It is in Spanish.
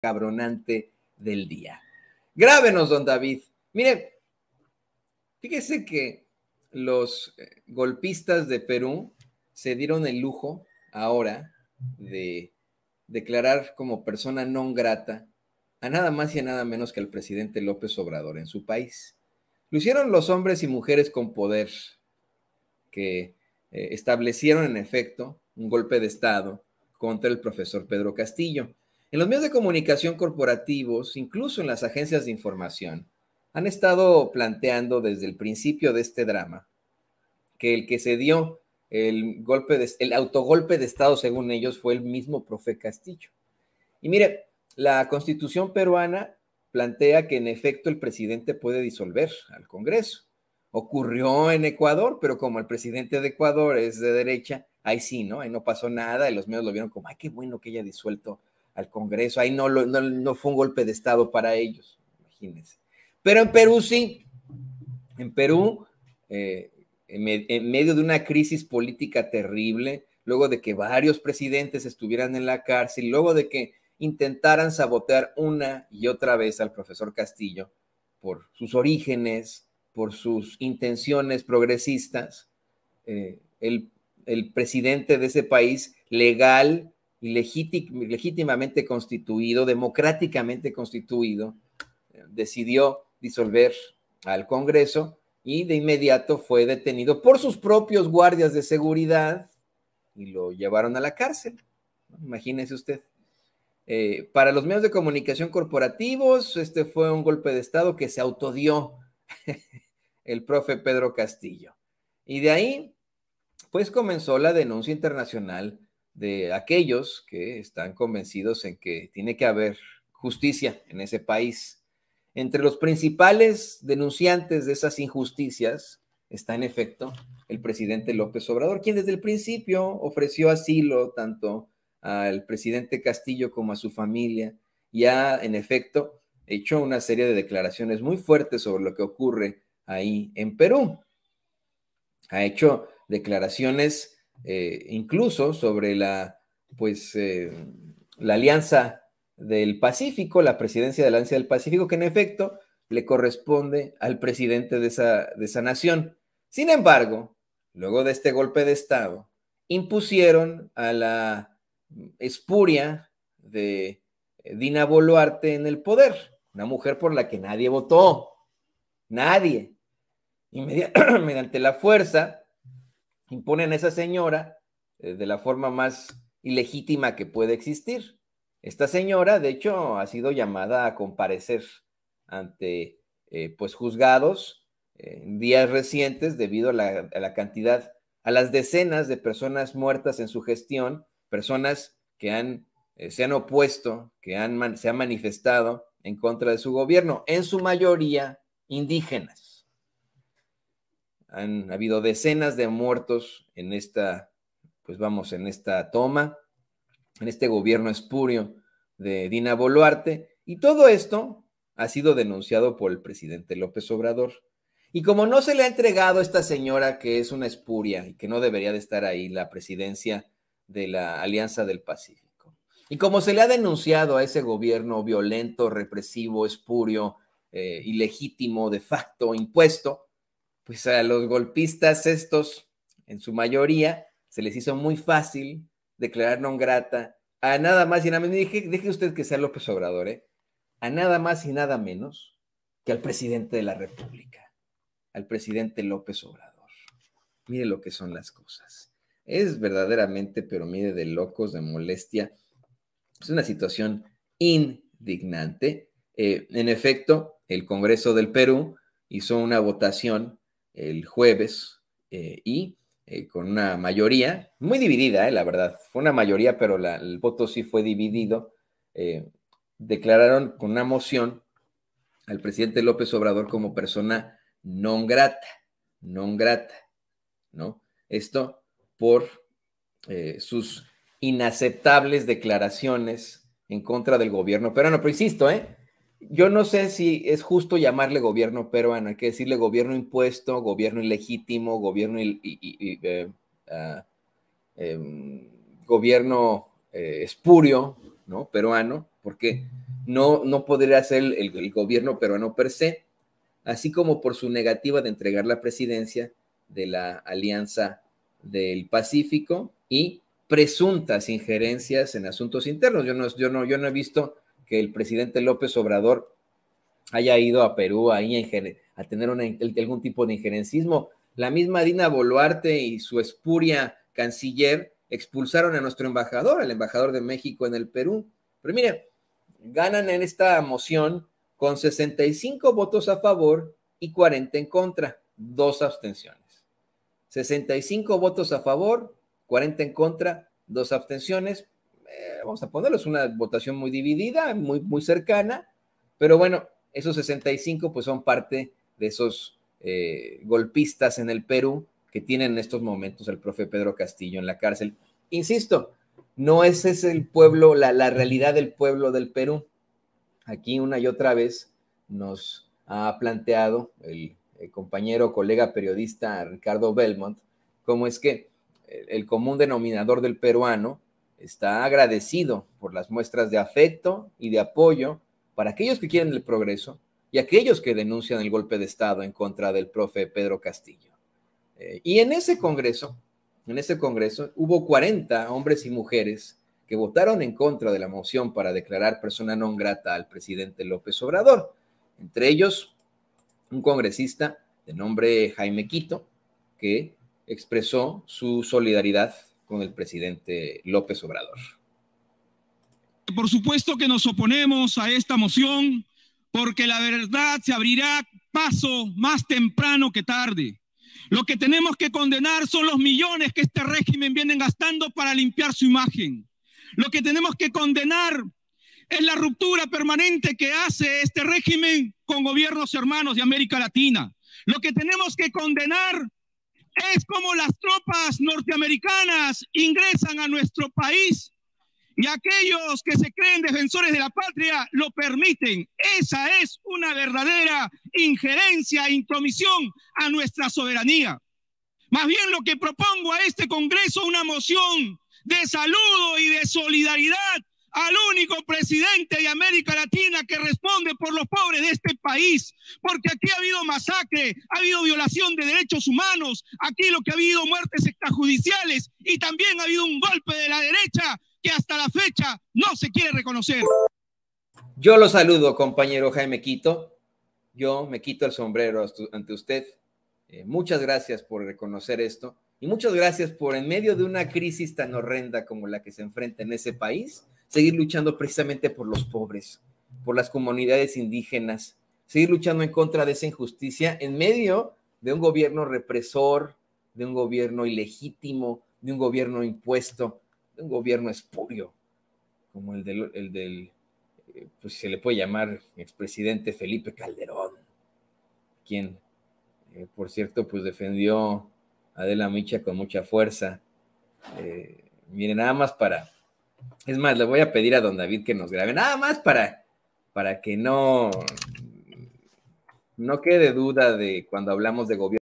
cabronante del día. Grábenos, don David. Mire, fíjese que los eh, golpistas de Perú se dieron el lujo ahora de declarar como persona no grata a nada más y a nada menos que al presidente López Obrador en su país. Lo hicieron los hombres y mujeres con poder que eh, establecieron en efecto un golpe de Estado contra el profesor Pedro Castillo. En los medios de comunicación corporativos, incluso en las agencias de información, han estado planteando desde el principio de este drama que el que se dio el golpe el autogolpe de estado según ellos fue el mismo profe Castillo. Y mire, la Constitución peruana plantea que en efecto el presidente puede disolver al Congreso. Ocurrió en Ecuador, pero como el presidente de Ecuador es de derecha, ahí sí, ¿no? Ahí no pasó nada y los medios lo vieron como, ay, qué bueno que haya disuelto al Congreso. Ahí no, no, fue un golpe de Estado para ellos, imagínense. Pero en Perú sí. En Perú, eh, en, medio de una crisis política terrible, luego de que varios presidentes estuvieran en la cárcel, luego de que intentaran sabotear una y otra vez al profesor Castillo por sus orígenes, por sus intenciones progresistas, eh, el, el presidente de ese país legal legítimamente constituido, democráticamente constituido, eh, decidió disolver al Congreso y de inmediato fue detenido por sus propios guardias de seguridad y lo llevaron a la cárcel. Imagínese usted. Eh, para los medios de comunicación corporativos, este fue un golpe de Estado que se autodió el profe Pedro Castillo. Y de ahí, pues comenzó la denuncia internacional de aquellos que están convencidos en que tiene que haber justicia en ese país. Entre los principales denunciantes de esas injusticias está en efecto el presidente López Obrador, quien desde el principio ofreció asilo tanto al presidente Castillo como a su familia y ha en efecto hecho una serie de declaraciones muy fuertes sobre lo que ocurre ahí en Perú. Ha hecho declaraciones eh, incluso sobre la, pues, eh, la Alianza del Pacífico, la presidencia de la Alianza del Pacífico, que en efecto le corresponde al presidente de esa, de esa nación. Sin embargo, luego de este golpe de Estado, impusieron a la espuria de Dina Boluarte en el poder, una mujer por la que nadie votó, nadie. mediante la fuerza imponen a esa señora eh, de la forma más ilegítima que puede existir. Esta señora, de hecho, ha sido llamada a comparecer ante eh, pues juzgados eh, en días recientes debido a la, cantidad, a las decenas de personas muertas en su gestión, personas que han se han opuesto, que han, se han manifestado en contra de su gobierno, en su mayoría indígenas. Han habido decenas de muertos en esta, pues vamos, en esta toma, en este gobierno espurio de Dina Boluarte. Y todo esto ha sido denunciado por el presidente López Obrador. Y como no se le ha entregado a esta señora que es una espuria y que no debería de estar ahí la presidencia de la Alianza del Pacífico, y como se le ha denunciado a ese gobierno violento, represivo, espurio, eh, ilegítimo, de facto, impuesto, pues a los golpistas estos, en su mayoría, se les hizo muy fácil declarar non grata a nada más y nada menos, deje, deje usted que sea López Obrador, ¿eh? a nada más y nada menos que al presidente de la República, al presidente López Obrador. Mire lo que son las cosas. Es verdaderamente, pero mire, de locos, de molestia. Es una situación indignante. Eh, en efecto, el Congreso del Perú hizo una votación el jueves eh, y eh, con una mayoría muy dividida, eh, la verdad. Fue una mayoría, pero el voto sí fue dividido. declararon con una moción al presidente López Obrador como persona non grata, non grata, ¿no? Esto por sus inaceptables declaraciones en contra del gobierno pero no, Pero insisto, ¿eh? Yo no sé si es justo llamarle gobierno peruano, hay que decirle gobierno impuesto, gobierno ilegítimo, gobierno, eh, ah, em, gobierno eh, espurio, ¿no? Peruano, porque no, no podría ser el, gobierno peruano per se, así como por su negativa de entregar la presidencia de la Alianza del Pacífico y presuntas injerencias en asuntos internos. Yo no, yo no, yo no he visto que el presidente López Obrador haya ido a Perú a, tener algún tipo de injerencismo. La misma Dina Boluarte y su espuria canciller expulsaron a nuestro embajador, el embajador de México en el Perú. Pero mire, ganan en esta moción con 65 votos a favor y 40 en contra, dos abstenciones. 65 votos a favor, 40 en contra, dos abstenciones. Eh, vamos a ponerlo, es una votación muy dividida, muy, muy cercana, pero bueno, esos 65 pues son parte de esos eh, golpistas en el Perú que tienen en estos momentos el profe Pedro Castillo en la cárcel. Insisto, no ese es el pueblo, la, realidad del pueblo del Perú. Aquí una y otra vez nos ha planteado el, compañero, colega periodista Ricardo Belmont, cómo es que el común denominador del peruano está agradecido por las muestras de afecto y de apoyo para aquellos que quieren el progreso y aquellos que denuncian el golpe de Estado en contra del profe Pedro Castillo. Eh, y en ese Congreso, en ese Congreso hubo 40 hombres y mujeres que votaron en contra de la moción para declarar persona non grata al presidente López Obrador. Entre ellos, un congresista de nombre Jaime Quito, que expresó su solidaridad con el presidente López Obrador. Por supuesto que nos oponemos a esta moción porque la verdad se abrirá paso más temprano que tarde. Lo que tenemos que condenar son los millones que este régimen viene gastando para limpiar su imagen. Lo que tenemos que condenar es la ruptura permanente que hace este régimen con gobiernos hermanos de América Latina. Lo que tenemos que condenar es como las tropas norteamericanas ingresan a nuestro país y aquellos que se creen defensores de la patria lo permiten. Esa es una verdadera injerencia e intromisión a nuestra soberanía. Más bien lo que propongo a este Congreso, una moción de saludo y de solidaridad al único presidente de América Latina que responde por los pobres de este país, porque aquí ha habido masacre, ha habido violación de derechos humanos, aquí lo que ha habido muertes extrajudiciales y también ha habido un golpe de la derecha que hasta la fecha no se quiere reconocer. Yo lo saludo, compañero Jaime Quito. Yo me quito el sombrero ante usted. Eh, muchas gracias por reconocer esto y muchas gracias por, en medio de una crisis tan horrenda como la que se enfrenta en ese país, seguir luchando precisamente por los pobres, por las comunidades indígenas, seguir luchando en contra de esa injusticia en medio de un gobierno represor, de un gobierno ilegítimo, de un gobierno impuesto, de un gobierno espurio, como el del, el del eh, pues se le puede llamar expresidente Felipe Calderón, quien, eh, por cierto, pues defendió a Adela Micha con mucha fuerza. Eh, miren, nada más para, es más, le voy a pedir a don David que nos grabe, nada más para, para que no, no quede duda de cuando hablamos de gobierno.